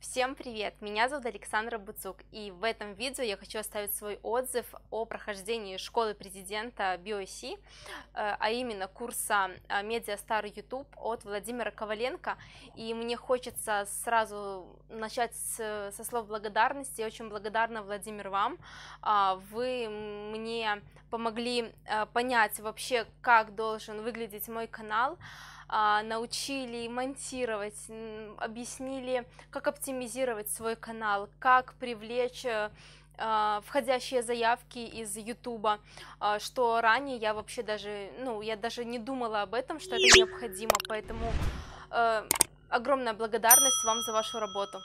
Всем привет! Меня зовут Александра Буцук, и в этом видео я хочу оставить свой отзыв о прохождении школы президента BOC, э, а именно курса э, медиа Медиастар YouTube от Владимира Коваленко. И мне хочется сразу начать с, со слов благодарности. Я очень благодарна, Владимир, вам. А, вы мне помогли э, понять вообще, как должен выглядеть мой канал. А, научили монтировать, объяснили, как оптимизировать свой канал, как привлечь э, а, входящие заявки из Ютуба, а, что ранее я вообще даже, ну, я даже не думала об этом, что это необходимо, поэтому э, огромная благодарность вам за вашу работу.